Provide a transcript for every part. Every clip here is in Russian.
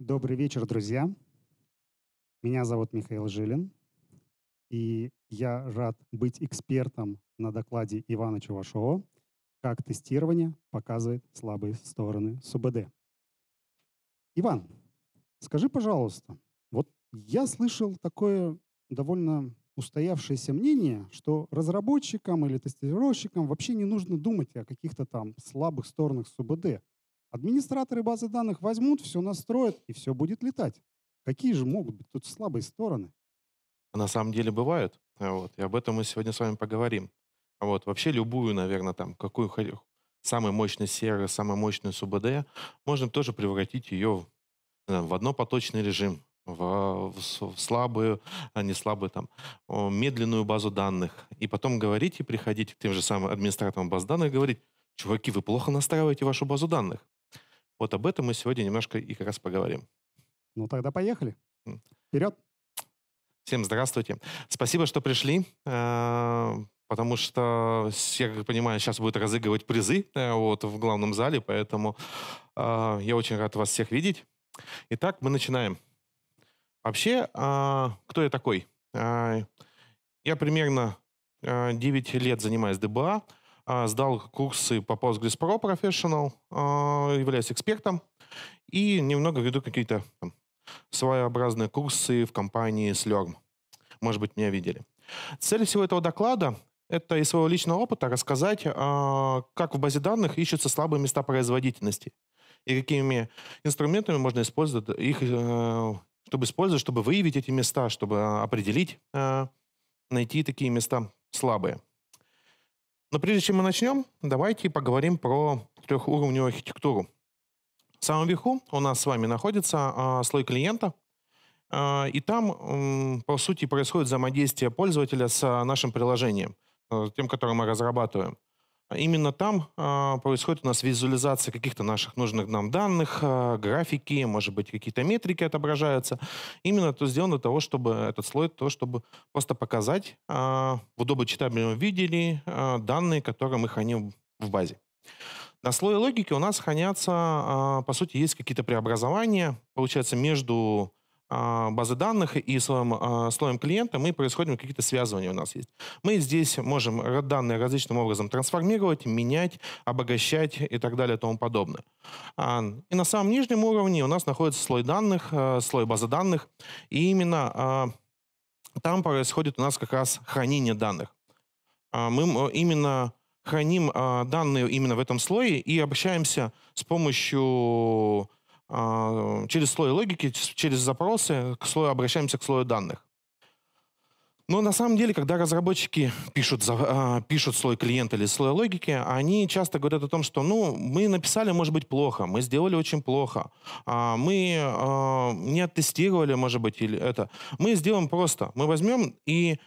Добрый вечер, друзья. Меня зовут Михаил Жилин, и я рад быть экспертом на докладе Ивана Чувашова «Как тестирование показывает слабые стороны СУБД». Иван, скажи, пожалуйста, вот я слышал такое довольно устоявшееся мнение, что разработчикам или тестировщикам вообще не нужно думать о каких-то там слабых сторонах СУБД. Администраторы базы данных возьмут, все настроят, и все будет летать. Какие же могут быть тут слабые стороны? А на самом деле бывают. А вот. И об этом мы сегодня с вами поговорим. А вот. Вообще любую, наверное, там, какую самый мощный сервер, самый мощный СУБД, можно тоже превратить ее в, в однопоточный режим, в, в, в слабую, а не слабую, там, медленную базу данных. И потом говорить и приходить к тем же самым администраторам баз данных, говорить, чуваки, вы плохо настраиваете вашу базу данных. Вот об этом мы сегодня немножко и как раз поговорим. Ну тогда поехали. Вперед! Всем здравствуйте. Спасибо, что пришли, а, потому что, я как понимаю, сейчас будет разыгрывать призы э, вот, в главном зале, поэтому а, я очень рад вас всех видеть. Итак, мы начинаем. Вообще, а, кто я такой? Я примерно 9 лет занимаюсь ДБА, а, сдал курсы по Postgres Pro Professional, а, являюсь экспертом и немного веду какие-то своеобразные курсы в компании Slurm. Может быть, меня видели. Цель всего этого доклада – это из своего личного опыта рассказать, а, как в базе данных ищутся слабые места производительности и какими инструментами можно использовать их, э, чтобы использовать, чтобы выявить эти места, чтобы определить, найти такие места слабые. Но прежде чем мы начнем, давайте поговорим про трехуровневую архитектуру. В самом верху у нас с вами находится а, слой клиента, а, и там, м, по сути, происходит взаимодействие пользователя с а, нашим приложением, э, тем, которое мы разрабатываем. А именно там э, происходит у нас визуализация каких-то наших нужных нам данных, э, графики, может быть, какие-то метрики отображаются. Именно это сделано для того, чтобы этот слой, то, чтобы просто показать э, в удобочитабельном виде э, данные, которые мы храним в базе. На слое логики у нас хранятся, по сути, есть какие-то преобразования, получается, между а, базы данных и слоем, а, слоем клиента мы происходим какие-то связывания у нас есть. Мы здесь можем данные различным образом трансформировать, менять, обогащать и так далее и тому подобное. А, и на самом нижнем уровне у нас находится слой данных, слой базы данных, и именно там происходит у нас как раз хранение данных. Мы именно храним данные именно в этом слое и обращаемся с помощью а, через слой логики, через запросы к слою обращаемся к слою данных. Но на самом деле, когда разработчики пишут, а, пишут слой клиента или слой логики, они часто говорят о том, что ну, мы написали, может быть, плохо, мы сделали очень плохо, а, мы не оттестировали, может быть, или это. Мы сделаем просто. Мы возьмем и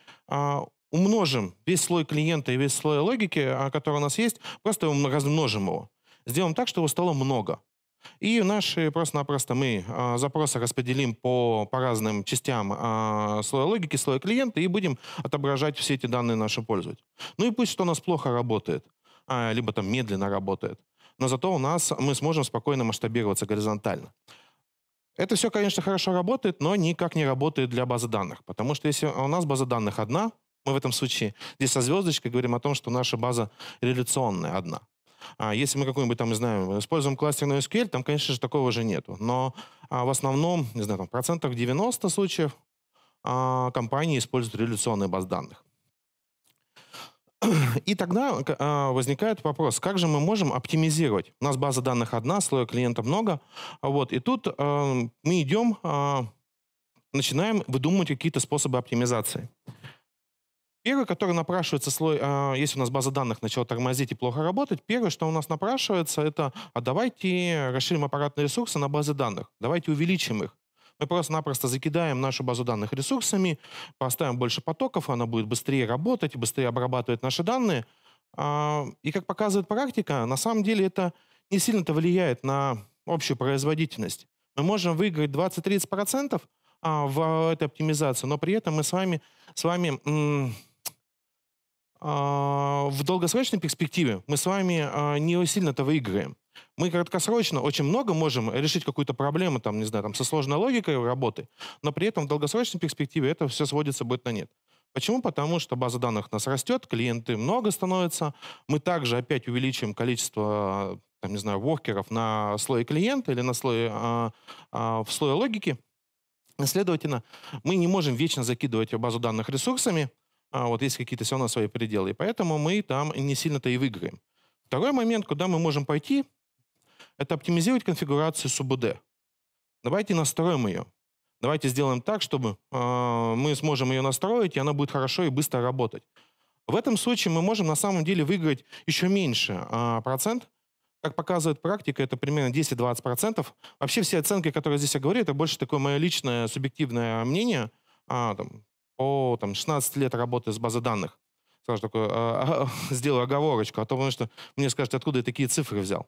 умножим весь слой клиента и весь слой логики, который у нас есть, просто размножим его. Сделаем так, чтобы стало много. И наши просто-напросто мы э, запросы распределим по, по разным частям э, слоя логики, слоя клиента и будем отображать все эти данные нашим пользователям. Ну и пусть что у нас плохо работает, э, либо там медленно работает, но зато у нас мы сможем спокойно масштабироваться горизонтально. Это все, конечно, хорошо работает, но никак не работает для базы данных, потому что если у нас база данных одна, мы в этом случае здесь со звездочкой говорим о том, что наша база реляционная одна. А если мы какой-нибудь там, не знаю, используем кластерную SQL, там, конечно же, такого же нету. Но а, в основном, не знаю, там, процентах 90 случаев а, компании используют революционные баз данных. И тогда а, возникает вопрос, как же мы можем оптимизировать? У нас база данных одна, слоя клиента много. Вот, и тут а, мы идем, а, начинаем выдумывать какие-то способы оптимизации. Первый, который напрашивается, слой, а, если у нас база данных начала тормозить и плохо работать, первое, что у нас напрашивается, это а давайте расширим аппаратные ресурсы на базе данных, давайте увеличим их. Мы просто-напросто закидаем нашу базу данных ресурсами, поставим больше потоков, она будет быстрее работать, быстрее обрабатывать наши данные. А, и как показывает практика, на самом деле это не сильно-то влияет на общую производительность. Мы можем выиграть 20-30% а, в этой оптимизации, но при этом мы с вами, с вами а, в долгосрочной перспективе мы с вами а, не сильно-то выиграем. Мы краткосрочно очень много можем решить какую-то проблему, там, не знаю, там, со сложной логикой работы, но при этом в долгосрочной перспективе это все сводится будет на нет. Почему? Потому что база данных у нас растет, клиенты много становятся, мы также опять увеличиваем количество, там, не знаю, воркеров на слое клиента или на слое, а, а, в слое логики, Следовательно, мы не можем вечно закидывать базу данных ресурсами, а вот есть какие-то все равно свои пределы. И поэтому мы там не сильно-то и выиграем. Второй момент, куда мы можем пойти, это оптимизировать конфигурацию СУБД. Давайте настроим ее. Давайте сделаем так, чтобы э, мы сможем ее настроить, и она будет хорошо и быстро работать. В этом случае мы можем на самом деле выиграть еще меньше э, процент. Как показывает практика, это примерно 10-20%. Вообще все оценки, которые здесь я говорю, это больше такое мое личное субъективное мнение. А, там, по там, 16 лет работы с базой данных. Сразу такой, э, сделаю оговорочку, а то потому что мне скажут, откуда я такие цифры взял.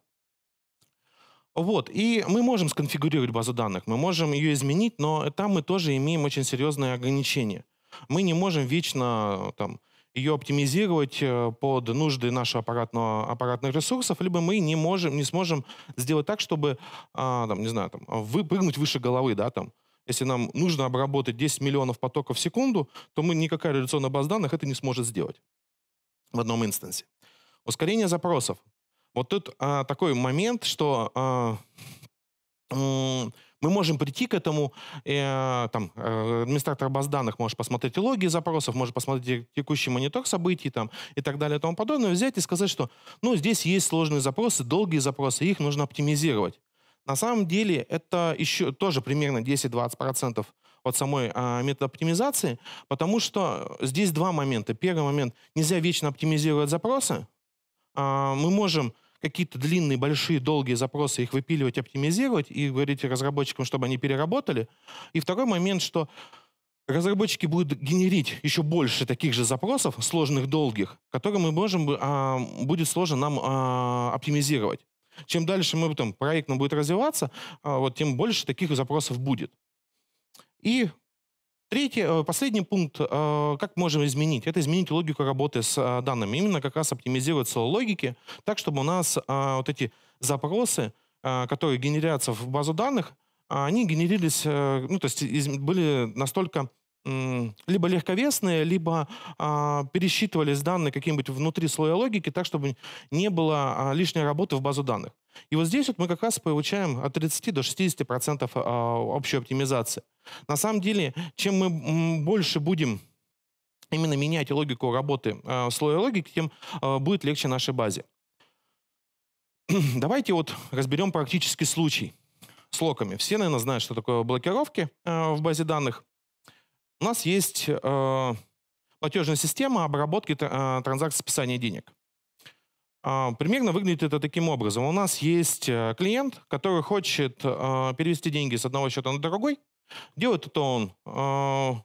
Вот, и мы можем сконфигурировать базу данных, мы можем ее изменить, но там мы тоже имеем очень серьезные ограничения. Мы не можем вечно там, ее оптимизировать э, под нужды наших аппаратного, аппаратных ресурсов, либо мы не, можем, не сможем сделать так, чтобы, а, там, не знаю, там, выпрыгнуть выше головы, да, там, если нам нужно обработать 10 миллионов потоков в секунду, то мы никакая реляционная база данных это не сможет сделать в одном инстансе. Ускорение запросов. Вот тут а, такой момент, что а, мы можем прийти к этому, э, там, э, администратор баз данных может посмотреть логи запросов, может посмотреть текущий монитор событий там, и так далее и тому подобное, взять и сказать, что ну, здесь есть сложные запросы, долгие запросы, их нужно оптимизировать. На самом деле это еще тоже примерно 10-20% от самой а, метод оптимизации, потому что э, здесь два момента. Первый момент, нельзя вечно оптимизировать запросы. А, мы можем какие-то длинные, большие, долгие запросы, их выпиливать, оптимизировать и говорить разработчикам, чтобы они переработали. И второй момент, что разработчики будут генерить еще больше таких же запросов, сложных, долгих, которые мы можем, а, будет сложно нам а, оптимизировать чем дальше мы там, проектно будет развиваться, а, вот, тем больше таких запросов будет. И Третий, э, последний пункт, э, как можем изменить, это изменить логику работы с э, данными. Именно как раз оптимизироваться логики, так, чтобы у нас а, вот эти запросы, а, которые генерятся в базу данных, они генерились, ну, то есть были настолько либо легковесные, либо а, пересчитывались данные каким-нибудь внутри слоя логики, так, чтобы не было а, лишней работы в базу данных. И вот здесь вот мы как раз получаем от 30 до 60% а, общей оптимизации. На самом деле, чем мы больше будем именно менять логику работы а, слоя логики, тем а, будет легче нашей базе. Давайте вот разберем практический случай с локами. Все, наверное, знают, что такое блокировки а, в базе данных. У нас есть э, платежная система обработки э, транзакций списания денег. А, примерно выглядит это таким образом. У нас есть э, клиент, который хочет перевести деньги с одного счета на другой. Делает это он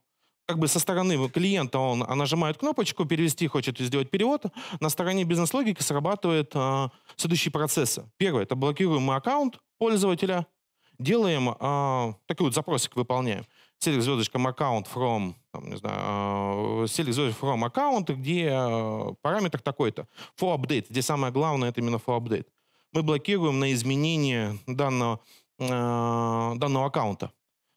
как бы со стороны клиента он а, нажимает кнопочку «Перевести», хочет сделать перевод. На стороне бизнес-логики срабатывают э, следующие процессы. Первое – это блокируем мы аккаунт пользователя, делаем э, такой вот запросик, выполняем select звездочкам аккаунт from, там, не знаю, э, селик звездочка from аккаунт, где э, параметр такой-то. For update. где самое главное, это именно for update. Мы блокируем на изменение данного, э, данного аккаунта.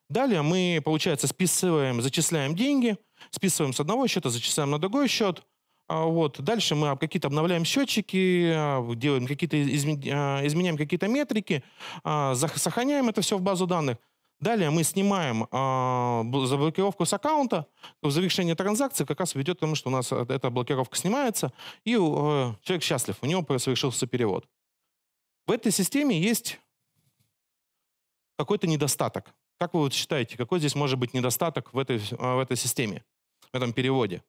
Далее мы, получается, списываем, зачисляем деньги, списываем с одного счета, зачисляем на другой счет. А вот. Дальше мы какие-то обновляем счетчики, делаем какие-то изменяем какие-то метрики, сохраняем это все в базу данных. Далее мы снимаем э, заблокировку с аккаунта. В завершении транзакции как раз ведет к тому, что у нас э, эта блокировка снимается, и э, человек счастлив, у него совершился перевод. В этой системе есть какой-то недостаток. Как вы вот считаете, какой здесь может быть недостаток в этой, в этой системе, в этом переводе?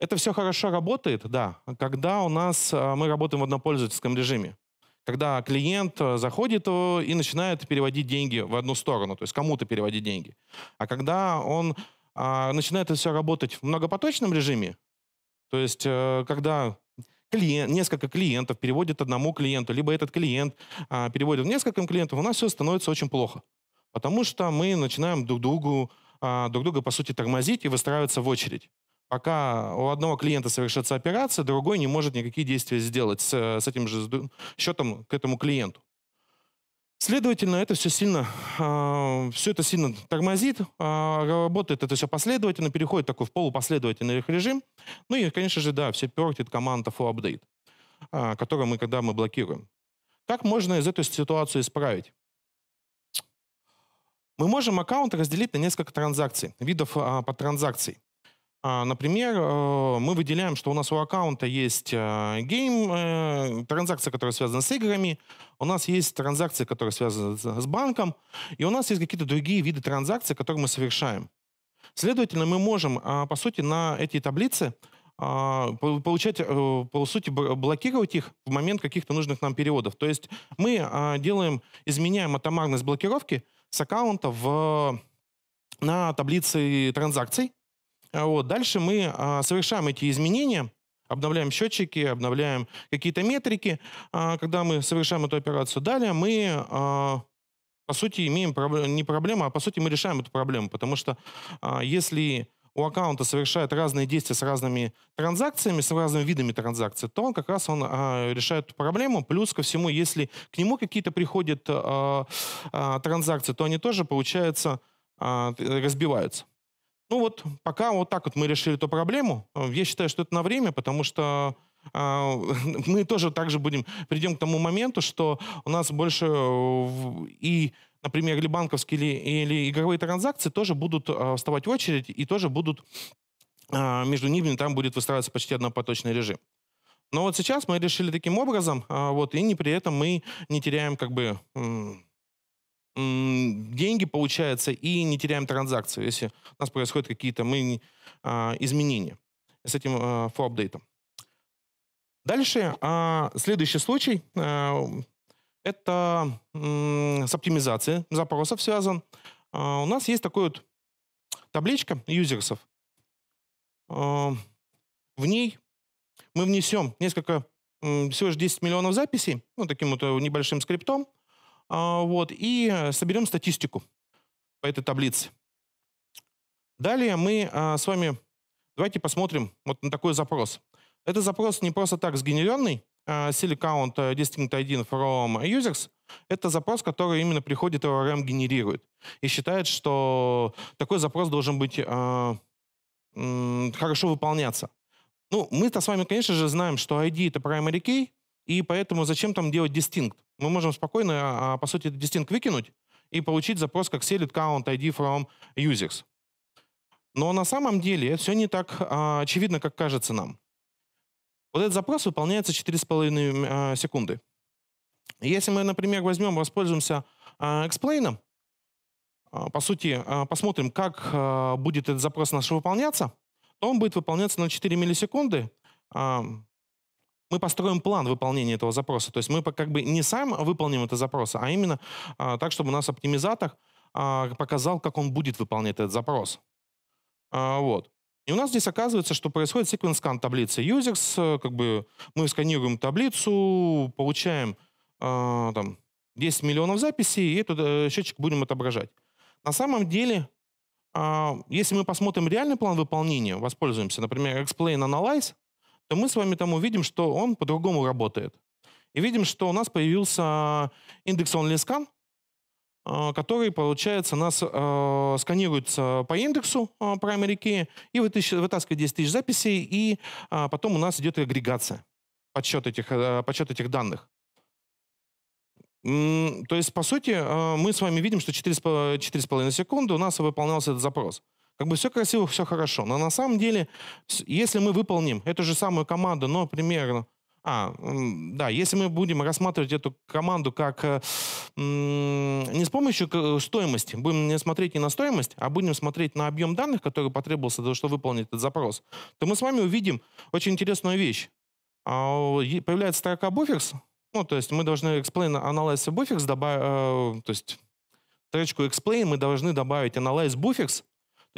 Это все хорошо работает, да, когда у нас а, мы работаем в однопользовательском режиме. Когда клиент э, заходит и начинает переводить деньги в одну сторону, то есть кому-то переводить деньги. А когда он а, начинает это все работать в многопоточном режиме, то есть э, когда клиент, несколько клиентов переводит одному клиенту, либо этот клиент а, переводит нескольким клиентам, у нас все становится очень плохо. Потому что мы начинаем друг другу, друг друга, по сути, тормозить и выстраиваться в очередь пока у одного клиента совершится операция, другой не может никакие действия сделать с, э, с этим же счетом к этому клиенту. Следовательно, это все сильно, э, а, все это сильно тормозит, э, работает это все последовательно, переходит такой в полупоследовательный режим. Ну и, конечно же, да, все портит команда for update, э, которую мы, когда мы блокируем. Как можно из этой ситуации исправить? Мы можем аккаунт разделить на несколько транзакций, видов э, а, по транзакций. А, например, э, мы выделяем, что у нас у аккаунта есть э, гейм, э, транзакция, которая связана с играми, у нас есть транзакции, которые связаны с банком, и у нас есть какие-то другие виды транзакций, которые мы совершаем. Следовательно, мы можем, а, по сути, на эти таблицы а, получать, по сути, блокировать их в момент каких-то нужных нам переводов. То есть мы делаем, изменяем атомарность блокировки с аккаунта в, на таблице транзакций, а вот. Дальше мы а, совершаем эти изменения, обновляем счетчики, обновляем какие-то метрики. А, когда мы совершаем эту операцию далее, мы, а, по сути, имеем проб... не проблему, а по сути мы решаем эту проблему, потому что а, если у аккаунта совершают разные действия с разными транзакциями, с разными видами транзакций, то он как раз он а, решает эту проблему. Плюс ко всему, если к нему какие-то приходят а, а, транзакции, то они тоже, получается, а, разбиваются. Ну вот, пока вот так вот мы решили эту проблему. Э, я считаю, что это на время, потому что а, мы тоже также будем, придем к тому моменту, что у нас больше э, и, например, или банковские, или, или игровые транзакции тоже будут э, вставать в очередь и тоже будут а, между ними там будет выстраиваться почти однопоточный режим. Но вот сейчас мы решили таким образом, а, вот, и не при этом мы не теряем как бы деньги, получается, и не теряем транзакцию, если у нас происходят какие-то мы а, изменения с этим а, full апдейтом. Дальше а, следующий случай а, это м, с оптимизацией запросов связан. А, у нас есть такой вот табличка юзерсов. А, в ней мы внесем несколько, всего же 10 миллионов записей, ну, таким вот э, небольшим скриптом, а, вот, и э, соберем статистику по этой таблице. Далее мы а, с вами давайте посмотрим вот на такой запрос. Это запрос не просто так сгенеренный, а, silly count distinct э, ID from users, это запрос, который именно приходит и ORM генерирует. И считает, что такой запрос должен быть э, хорошо выполняться. Ну, мы-то с вами, конечно же, знаем, что ID — это primary key, и поэтому зачем там делать дистинкт? Мы можем спокойно, а, а, по сути, дистинкт выкинуть и получить запрос как select count ID from users. Но на самом деле все не так а, очевидно, как кажется нам. Вот этот запрос выполняется 4,5 а, секунды. Если мы, например, возьмем, воспользуемся а, explain, по сути, посмотрим, как будет этот запрос наш выполняться, то он будет выполняться на 4 миллисекунды мы построим план выполнения этого запроса. То есть мы как бы не сами выполним этот запрос, а именно а, так, чтобы у нас оптимизатор а, показал, как он будет выполнять этот запрос. А, вот. И у нас здесь оказывается, что происходит sequence скан таблицы users. Э, как бы мы сканируем таблицу, получаем а, там, 10 миллионов записей, и этот э, счетчик будем отображать. На самом деле, э, если мы посмотрим реальный план выполнения, воспользуемся, например, explain analyze, то мы с вами там увидим, что он по-другому работает. И видим, что у нас появился индекс OnlyScan, э, который, получается, нас э, сканируется по индексу э, primary key и вытаскивает 10 тысяч записей, и э, потом у нас идет агрегация, подсчет этих, э, подсчет этих данных. То есть, по сути, э, мы с вами видим, что 4,5 секунды у нас выполнялся этот запрос. Как бы все красиво, все хорошо. Но на самом деле, если мы выполним эту же самую команду, но примерно... А, да, если мы будем рассматривать эту команду как э, не с помощью э, стоимости, будем не смотреть не на стоимость, а будем смотреть на объем данных, который потребовался для того, чтобы выполнить этот запрос, то мы с вами увидим очень интересную вещь. А, появляется строка buffers, ну, то есть мы должны explain analyze buffers, добав... Э, то есть строчку explain мы должны добавить analyze buffers,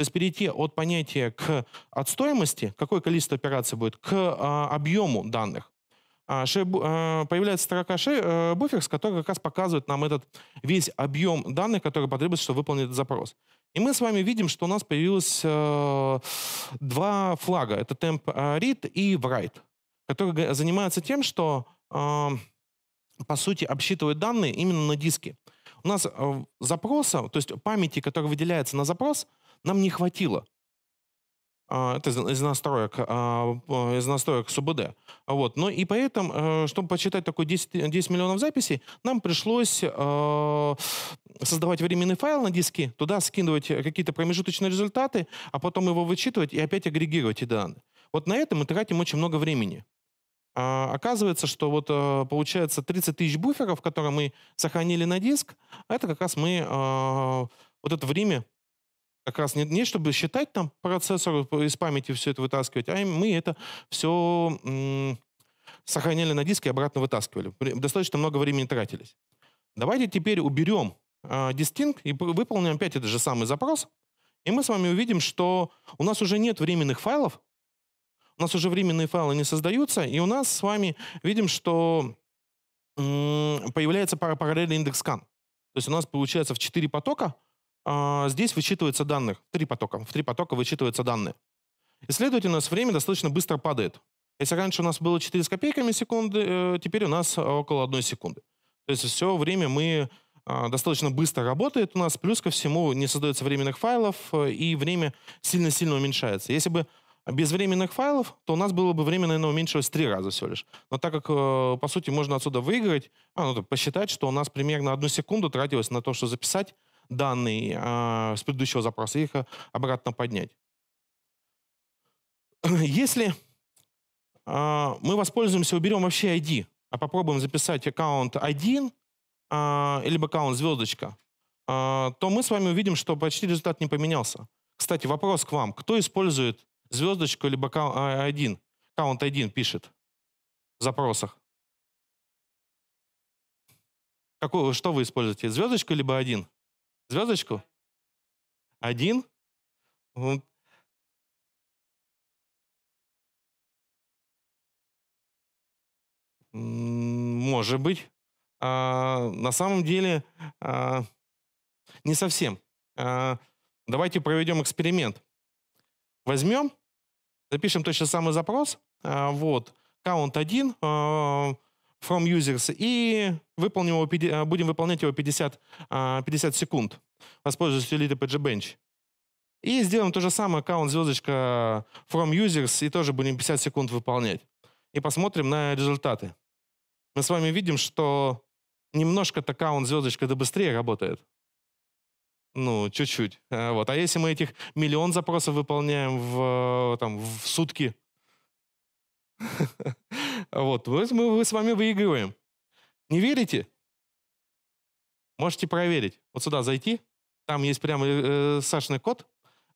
то есть перейти от понятия к, от стоимости, какое количество операций будет, к а, объему данных. А, шер, а, появляется строка шер, э, буфер, с которой как раз показывает нам этот весь объем данных, который потребуется, чтобы выполнить этот запрос. И мы с вами видим, что у нас появилось э, два флага. Это темп э, read и write, которые занимаются тем, что, э, по сути, обсчитывают данные именно на диске. У нас э, запроса, то есть памяти, которая выделяется на запрос – нам не хватило. А, это из настроек, а, из настроек СУБД. Вот. Но ну и поэтому, э, чтобы почитать такой 10, 10 миллионов записей, нам пришлось а, создавать временный файл на диске, туда скидывать какие-то промежуточные результаты, а потом его вычитывать и опять агрегировать эти данные. Вот на это мы тратим очень много времени. оказывается, что вот э, получается 30 тысяч буферов, которые мы сохранили на диск, это как раз мы вот это время как раз не, не чтобы считать там процессор э, из памяти все это вытаскивать, а мы это все м- сохраняли на диске и обратно вытаскивали. Достаточно много времени тратились. Давайте теперь уберем э, Distinct и выполним опять этот же самый запрос. И мы с вами увидим, что у нас уже нет временных файлов, у нас уже временные файлы не создаются, и у нас с вами видим, что м- появляется параллельный индекс scan. То есть у нас получается в 4 потока – а, здесь вычитываются данных три потока. В три потока вычитываются данные. И, следовательно, у нас время достаточно быстро падает. Если раньше у нас было 4 с копейками секунды, э, теперь у нас а, около 1 секунды. То есть все время мы а, достаточно быстро работает у нас, плюс ко всему не создается временных файлов, э, и время сильно-сильно уменьшается. Если бы без временных файлов, то у нас было бы время, наверное, уменьшилось три раза всего лишь. Но так как, э, по сути, можно отсюда выиграть, а, ну, посчитать, что у нас примерно одну секунду тратилось на то, что записать, данные э, с предыдущего запроса и их а, обратно поднять. Если э, мы воспользуемся, уберем вообще ID, а попробуем записать аккаунт 1, э, либо аккаунт звездочка, э, то мы с вами увидим, что почти результат не поменялся. Кстати, вопрос к вам. Кто использует звездочку либо один? Аккаунт 1 пишет в запросах. Какую, что вы используете? Звездочку либо один? Звездочку? Один? Может быть. А, на самом деле, а, не совсем. А, давайте проведем эксперимент. Возьмем, запишем точно самый запрос. А, вот, count 1, from users и выполним его, а, будем выполнять его 50, 50 а, секунд, воспользуясь элитой PGBench. И сделаем то же самое, аккаунт звездочка а, from users, и тоже будем 50 секунд выполнять. И посмотрим на результаты. Мы с вами видим, что немножко аккаунт звездочка да быстрее работает. Ну, чуть-чуть. Вот. А если мы этих миллион запросов выполняем в, там, в сутки, Вот, мы с вами выигрываем. Не верите? Можете проверить. Вот сюда зайти. Там есть прямо э, э Сашный код,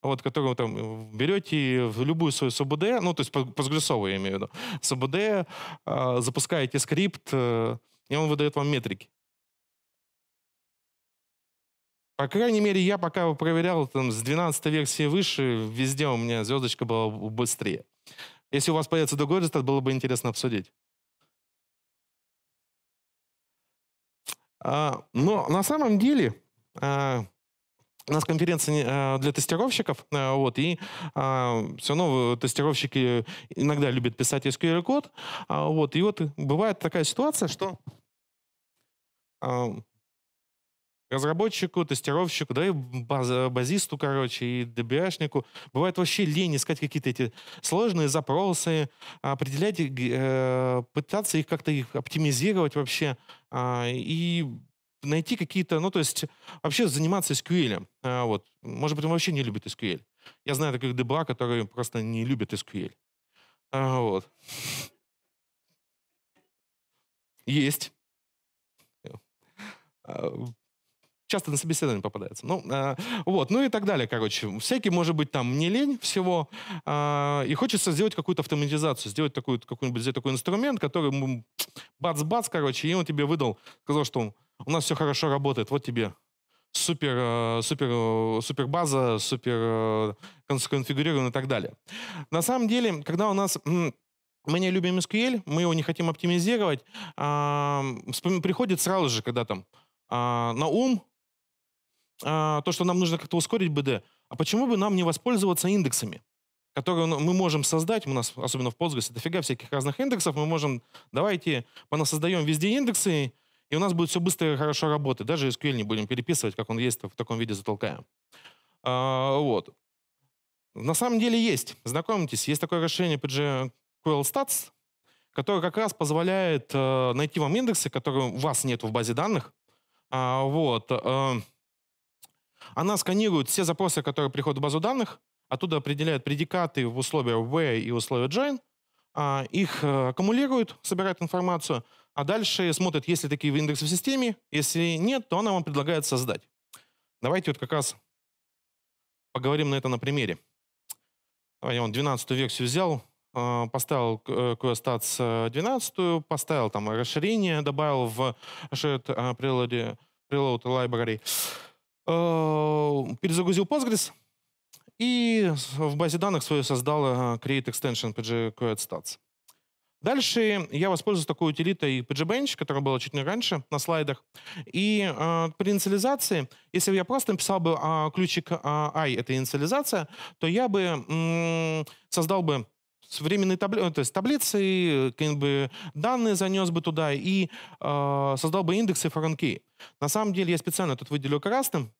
вот, который вы там э, берете в любую свою СУБД, ну, то есть постгрессовую я имею в виду, СУБД, э, запускаете скрипт, э, и он выдает вам метрики. По крайней мере, я пока проверял там, с 12 версии выше, везде у меня звездочка была быстрее. Если у вас появится другой результат, было бы интересно обсудить. А, но на самом деле а, у нас конференция а, для тестировщиков, вот, и все равно тестировщики иногда любят писать SQL-код, вот, и вот бывает такая ситуация, что разработчику, тестировщику, да и баз, э, базисту, короче, и DBAшнику. Бывает вообще лень искать какие-то эти сложные запросы, определять, э, пытаться их как-то их оптимизировать вообще э, и найти какие-то, ну, то есть вообще заниматься SQL. Э, а, вот. Может быть, он вообще не любит SQL. Я знаю таких DBA, которые просто не любят SQL. Э, а, вот. Есть. Э, часто на собеседование попадается. Ну, э, вот, ну и так далее, короче. Всякий, может быть, там не лень всего, э, и хочется сделать какую-то автоматизацию, сделать такую, какой-нибудь, сделать такой инструмент, который бац-бац, короче, и он тебе выдал, сказал, что у нас все хорошо работает, вот тебе супер, э, супер, э, супер база, супер э, конфигурирован и так далее. На самом деле, когда у нас мы не любим SQL, мы его не хотим оптимизировать, приходит сразу же, когда там а, на ум а, то, что нам нужно как-то ускорить БД, а почему бы нам не воспользоваться индексами, которые ну, мы можем создать, у нас, особенно в Postgres, дофига всяких разных индексов, мы можем, давайте создаем везде индексы, и у нас будет все быстро и хорошо работать. Даже SQL не будем переписывать, как он есть, в таком виде затолкаем. А, вот. На самом деле есть. Знакомьтесь, есть такое расширение PG Stats, которое как раз позволяет э, найти вам индексы, которые у вас нет в базе данных. А, вот. Э, она сканирует все запросы, которые приходят в базу данных, оттуда определяет предикаты в условия where и условия join, а, их э, аккумулирует, собирает информацию, а дальше смотрит, есть ли такие индексы в системе. Если нет, то она вам предлагает создать. Давайте вот как раз поговорим на это на примере. Давай я вам 12 версию взял, а, поставил QStats э, 12, э, поставил там расширение, добавил в shared preload, preload library. Э, перезагрузил Postgres и в базе данных свою создал э, Create Extension PG Stats. Дальше я воспользуюсь такой утилитой PGBench, которая была чуть не раньше на слайдах. И э, при инициализации, если бы я просто написал бы э, ключик э, i, это инициализация, то я бы м- создал бы с временной табли... Э, то есть таблицы, э, как бы данные занес бы туда и э, создал бы индексы FRNK. На самом деле я специально тут выделю красным.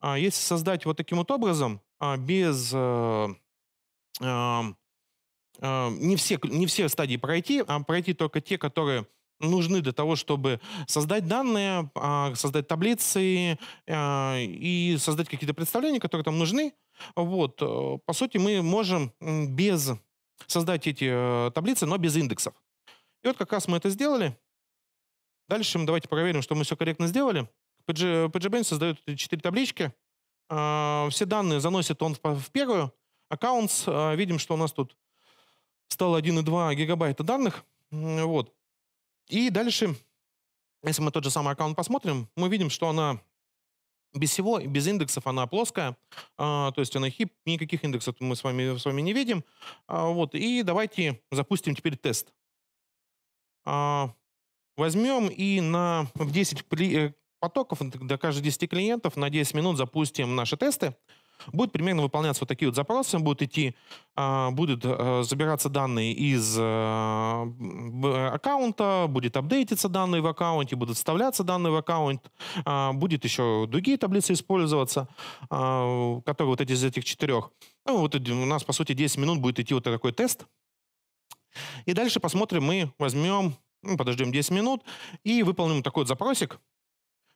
А если создать вот таким вот образом, а, без э, э, не, все, не все стадии пройти, а пройти только те, которые нужны для того, чтобы создать данные, создать таблицы и создать какие-то представления, которые там нужны. Вот. Э, по сути, мы можем без создать эти э, таблицы, но без индексов. И вот как раз мы это сделали. Дальше мы давайте проверим, что мы все корректно сделали. PG, PGBank создает четыре таблички. А, все данные заносит он в первую. Аккаунтс. Видим, что у нас тут стало 1,2 гигабайта данных. Вот. И дальше, если мы тот же самый аккаунт посмотрим, мы видим, что она без всего, без индексов она плоская, а, то есть она хип, никаких индексов мы с вами, с вами не видим. А, вот, и давайте запустим теперь тест. А, возьмем и на 10 э, потоков, до каждых 10 клиентов на 10 минут запустим наши тесты. Будут примерно выполняться вот такие вот запросы, будут идти, а, будут э, забираться данные из э, аккаунта, будет апдейтиться данные в аккаунте, будут вставляться данные в аккаунт, а, будет еще другие таблицы использоваться, а, которые вот эти из этих четырех. Ну, вот у нас, по сути, 10 минут будет идти вот такой тест. И дальше посмотрим, мы возьмем, ну, подождем 10 минут и выполним такой вот запросик.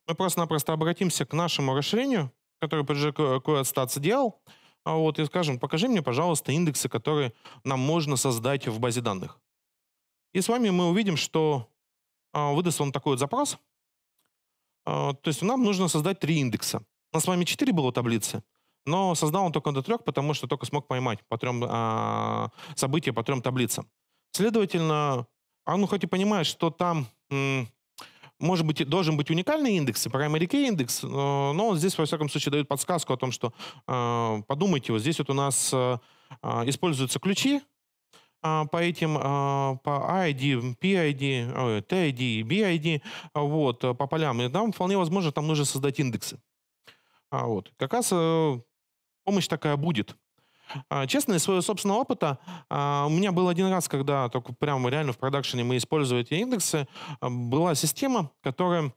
Мы просто-напросто обратимся к нашему расширению, который PG Query э, Stats делал, а вот, и скажем, покажи мне, пожалуйста, индексы, которые нам можно создать в базе данных. И с вами мы увидим, что а, выдаст вам такой вот запрос. А, то есть нам нужно создать три индекса. У нас с вами четыре было таблицы, но создал он только до трех, потому что только смог поймать по трем, события по трем таблицам. Следовательно, он ну хоть и понимает, что там может быть, должен быть уникальный индекс и primary key индекс, э, но он здесь, во всяком случае, дает подсказку о том, что э, подумайте, вот здесь вот у нас э, используются ключи по этим, по ID, PID, TID BID, вот, по полям, и нам вполне возможно, там нужно создать индексы. А вот. Как раз помощь такая будет. А, честно, из своего собственного опыта, а, у меня был один раз, когда только прямо реально в продакшене мы использовали эти индексы, а, была система, которая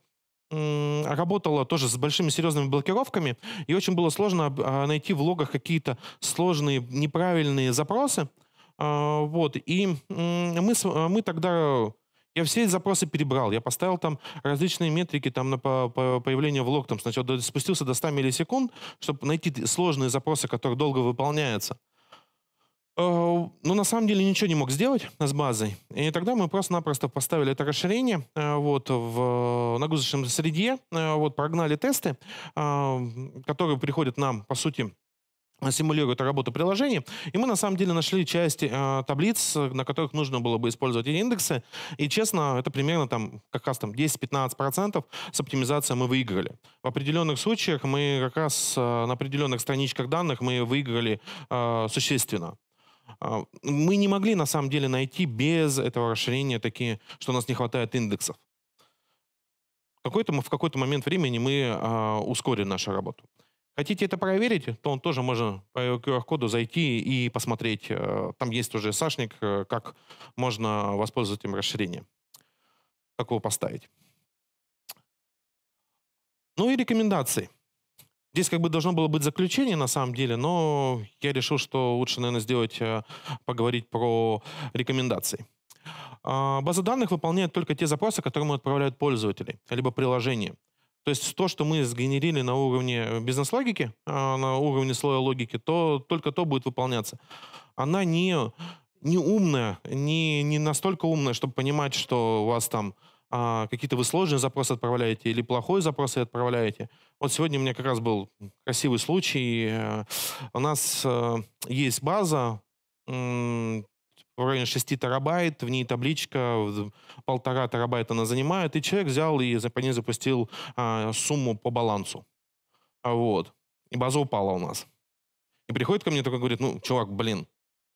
работала тоже с большими серьезными блокировками, и очень было сложно найти в логах какие-то сложные, неправильные запросы. Вот, и мы, мы тогда я все запросы перебрал. Я поставил там различные метрики там на по, по появление в лог. Там сначала спустился до 100 миллисекунд, чтобы найти сложные запросы, которые долго выполняются. Э, но на самом деле ничего не мог сделать с базой. И тогда мы просто-напросто поставили это расширение э, вот, в нагрузочном среде, э, вот, прогнали тесты, которые приходят нам, по сути, симулирует работу приложений. И мы на самом деле нашли части э, таблиц, на которых нужно было бы использовать эти индексы. И честно, это примерно там как раз там 10-15% с оптимизацией мы выиграли. В определенных случаях мы как раз э, на определенных страничках данных мы выиграли э, существенно. Э, мы не могли на самом деле найти без этого расширения такие, что у нас не хватает индексов. Какой-то, в какой-то момент времени мы э, ускорили нашу работу. Хотите это проверить, то он тоже можно по QR-коду зайти и посмотреть. Э, там есть уже Сашник, э, как можно воспользоваться этим расширением. Как его поставить. Ну и рекомендации. Здесь как бы должно было быть заключение на самом деле, но я решил, что лучше, наверное, сделать, э, поговорить про рекомендации. А, база данных выполняет только те запросы, которые мы отправляют пользователи, либо приложения. То есть то, что мы сгенерили на уровне э, бизнес-логики, а, на уровне слоя логики, то только то будет выполняться. Она не, не умная, не, не настолько умная, чтобы понимать, что у вас там а, какие-то вы сложные запросы отправляете или плохой запросы отправляете. Вот сегодня у меня как раз был красивый случай. Э, у нас э, есть база, в районе 6 терабайт, в ней табличка, полтора терабайта она занимает, и человек взял и по ней запустил а, сумму по балансу. А вот. И база упала у нас. И приходит ко мне такой, говорит, ну, чувак, блин,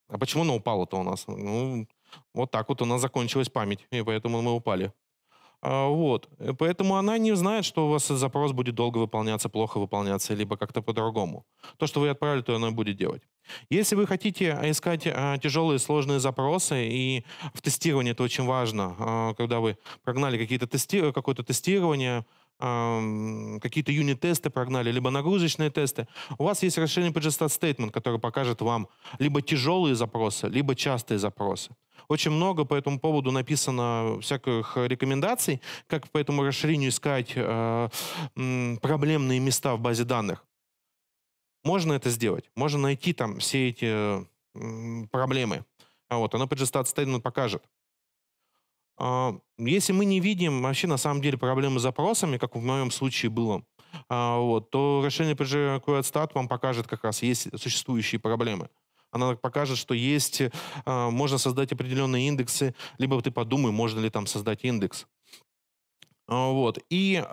а почему она упала-то у нас? Ну, вот так вот у нас закончилась память, и поэтому мы упали. А, вот. Э, поэтому она не знает, что у вас запрос будет долго выполняться, плохо выполняться, либо как-то по-другому. То, что вы отправили, то она будет делать. Если вы хотите а, искать а, тяжелые, сложные запросы, и в тестировании это очень важно, когда вы прогнали какие-то тести... какое-то тестирование, какие-то юнит-тесты прогнали, либо нагрузочные тесты, у вас есть расширенный PGStat Statement, который покажет вам либо тяжелые запросы, либо частые запросы. Очень много по этому поводу написано всяких рекомендаций, как по этому расширению искать э, проблемные места в базе данных. Можно это сделать, можно найти там все эти проблемы. А вот, оно PGStat Statement покажет. А, если мы не видим вообще на самом деле проблемы с запросами, как в моем случае было, а, вот, то решение PG Query Start вам покажет как раз есть существующие проблемы. Она покажет, что есть, а, можно создать определенные индексы, либо ты подумай, можно ли там создать индекс. Вот. И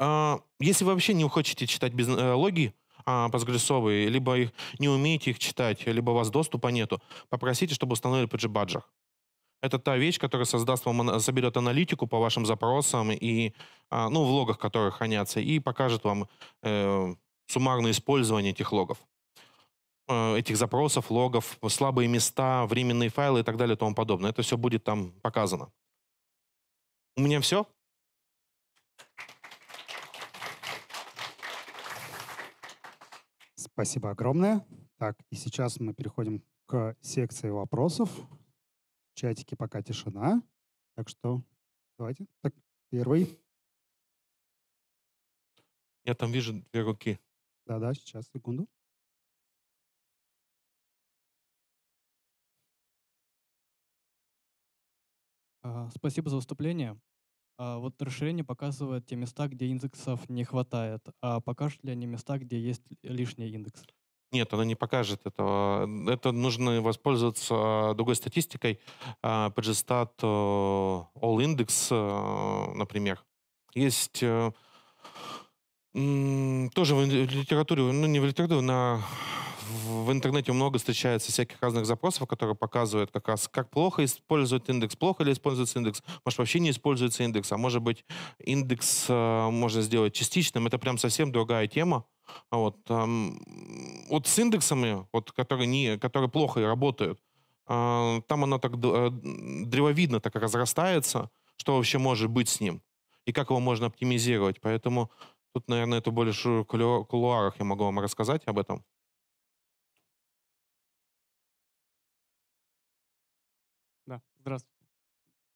если вы вообще не хотите читать без, э, логи, постгрессовые, либо их не умеете их читать, либо у вас доступа нету, попросите, чтобы установили PG баджах. Это та вещь, которая создаст вам, соберет аналитику по вашим запросам и, а, ну, в логах, которые хранятся, и покажет вам э, суммарное использование этих логов, э, этих запросов, логов, слабые места, временные файлы и так далее и тому подобное. Это все будет там показано. У меня все. Спасибо огромное. Так, и сейчас мы переходим к секции вопросов. В чатике пока тишина. Так что давайте. Так, первый. Я там вижу две руки. Да-да, сейчас, секунду. А, спасибо за выступление. А, вот расширение показывает те места, где индексов не хватает. А покажут ли они места, где есть лишний индекс? Нет, она не покажет этого. Это нужно воспользоваться а, другой статистикой. Pagestat а, а, All Index, например. Есть э, тоже в литературе, ну не в литературе, на в интернете много встречается всяких разных запросов, которые показывают как раз, как плохо используют индекс, плохо ли используется индекс, может вообще не используется индекс, а может быть индекс э, можно сделать частичным, это прям совсем другая тема. А вот, вот с индексами, вот, которые, не, которые плохо работают, а, там оно так э, древовидно так разрастается, что вообще может быть с ним и как его можно оптимизировать. Поэтому тут, наверное, это больше в кулуарах я могу вам рассказать об этом. Да, здравствуйте.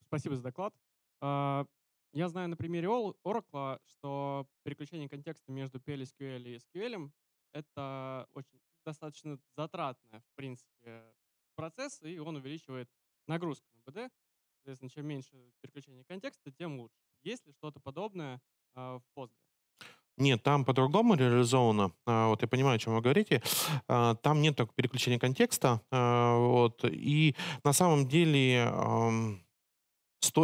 Спасибо за доклад. А, я знаю на примере Oracle, что переключение контекста между PLSQL и SQL это очень достаточно затратная, в принципе, процесс, и он увеличивает нагрузку на БД. Соответственно, чем меньше переключение контекста, тем лучше. Есть ли что-то подобное а, в Postgre? Нет, там по-другому реализовано. А, вот я понимаю, о чем вы говорите. А, там нет такого переключения контекста. Вот. И на самом деле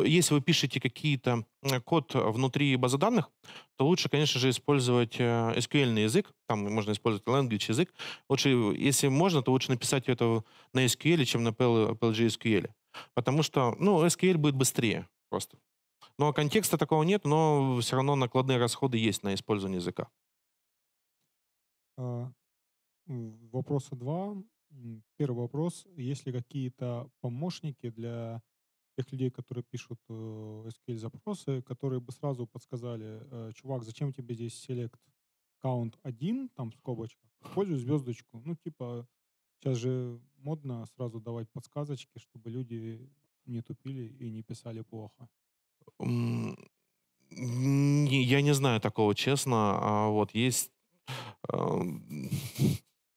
если вы пишете какие-то э, код внутри базы данных, то лучше, конечно же, использовать э, SQL язык, там можно использовать language язык. Лучше, если можно, то лучше написать это на SQL, чем на PLG SQL. Потому что, ну, SQL будет быстрее просто. Но контекста такого нет, но все равно накладные расходы есть на использование языка. А, вопроса два. Первый вопрос. Есть ли какие-то помощники для тех людей, которые пишут SQL-запросы, э, которые бы сразу подсказали, э, чувак, зачем тебе здесь SELECT count 1, там в скобочках, используй звездочку. Ну, типа, сейчас же модно сразу давать подсказочки, чтобы люди не тупили и не писали плохо. Я не знаю такого, честно. А вот есть... Эм,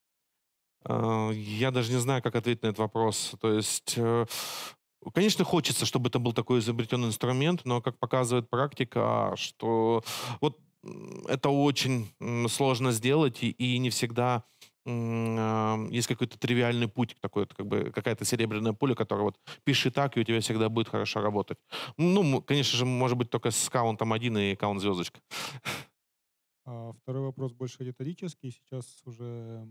э, я даже не знаю, как ответить на этот вопрос. То есть Конечно, хочется, чтобы это был такой изобретенный инструмент, но, как показывает практика, что вот это очень сложно сделать, и, не всегда а, есть какой-то тривиальный путь, такой, как бы какая-то серебряная пуля, которая вот пиши так, и у тебя всегда будет хорошо работать. Ну, конечно же, может быть, только с каунтом один и каунт звездочка. А, второй вопрос больше риторический. Сейчас уже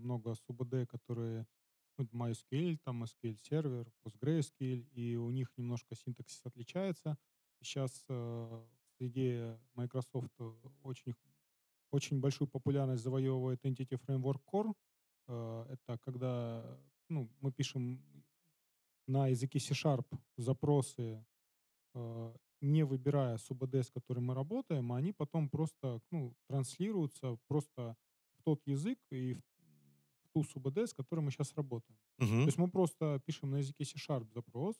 много СУБД, которые ну, MySQL, там SQL сервер, PostgreSQL, и у них немножко синтаксис отличается. Сейчас э, в среде Microsoft очень, очень большую популярность завоевывает Entity Framework Core. Э, это когда ну, мы пишем на языке C-Sharp запросы, э, не выбирая СУБД, с которым мы работаем, а они потом просто ну, транслируются просто в тот язык и в ту СУБД, с которой мы сейчас работаем. Угу. То есть мы просто пишем на языке C-Sharp запрос,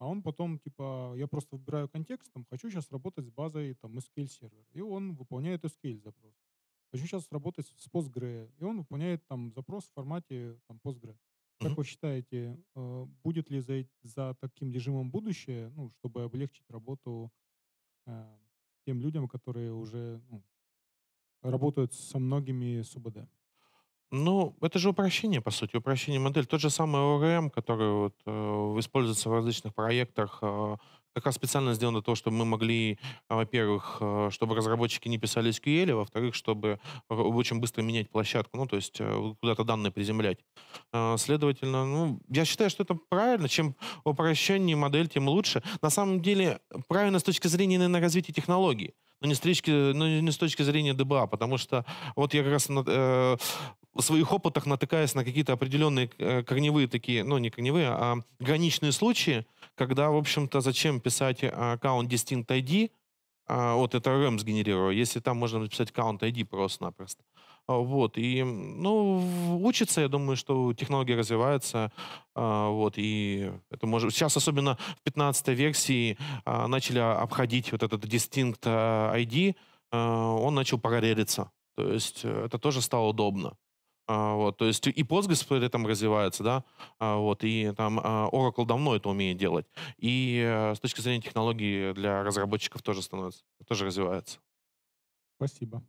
а он потом, типа, я просто выбираю контекст, там, хочу сейчас работать с базой, там, SQL сервер, и он выполняет SQL запрос. Хочу сейчас работать с Postgre, и он выполняет там запрос в формате там, Postgre. Как вы считаете, э, будет ли за, за таким режимом будущее, ну, чтобы облегчить работу э, тем людям, которые уже ну, работают со многими СУБД? Ну, это же упрощение, по сути, упрощение модель. Тот же самый ORM, который вот, э, используется в различных проектах, э, как раз специально сделан для того, чтобы мы могли, э, во-первых, э, чтобы разработчики не писали SQL, а во-вторых, чтобы очень быстро менять площадку, ну, то есть э, куда-то данные приземлять. Следовательно, ну, я считаю, что это правильно. Чем упрощение модель, тем лучше. На самом деле, правильно с точки зрения, наверное, развития технологий но ну, не с, точки, но ну, не с точки зрения ДБА, потому что вот я как раз на, э, в своих опытах натыкаясь на какие-то определенные э, корневые такие, ну не корневые, а граничные случаи, когда, в общем-то, зачем писать э, аккаунт Distinct ID, а, вот это RAM сгенерировал, если там можно написать аккаунт ID просто-напросто. А, вот, и, ну, учится, я думаю, что технология развивается, а, вот, и это может... Сейчас, особенно в 15 версии, а, начали обходить вот этот Distinct ID, он начал параллелиться. То есть э, это тоже стало удобно. Вот, то есть и Postgres при этом развивается, да, вот, и там Oracle давно это умеет делать. И э, с точки зрения технологий для разработчиков тоже становится, тоже развивается. Спасибо.